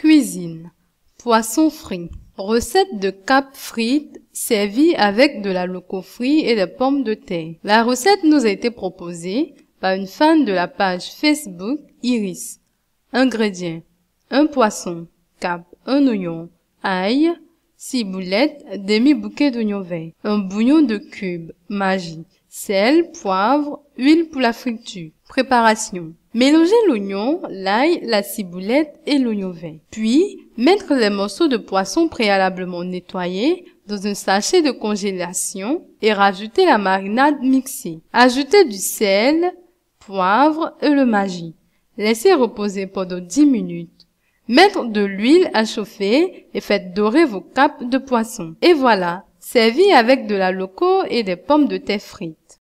Cuisine. Poisson frit. Recette de cap frites servie avec de la locofrit et des pommes de terre. La recette nous a été proposée par une fan de la page Facebook Iris. Ingrédients. Un poisson, cap, un oignon, ail, boulettes, demi-bouquet d'oignon vert, un bouillon de cube, magie, sel, poivre, huile pour la friture. Préparation. Mélangez l'oignon, l'ail, la ciboulette et l'oignon vert. Puis, mettre les morceaux de poisson préalablement nettoyés dans un sachet de congélation et rajoutez la marinade mixée. Ajoutez du sel, poivre et le magie. Laissez reposer pendant 10 minutes. Mettre de l'huile à chauffer et faites dorer vos capes de poisson. Et voilà, servi avec de la loco et des pommes de terre frites.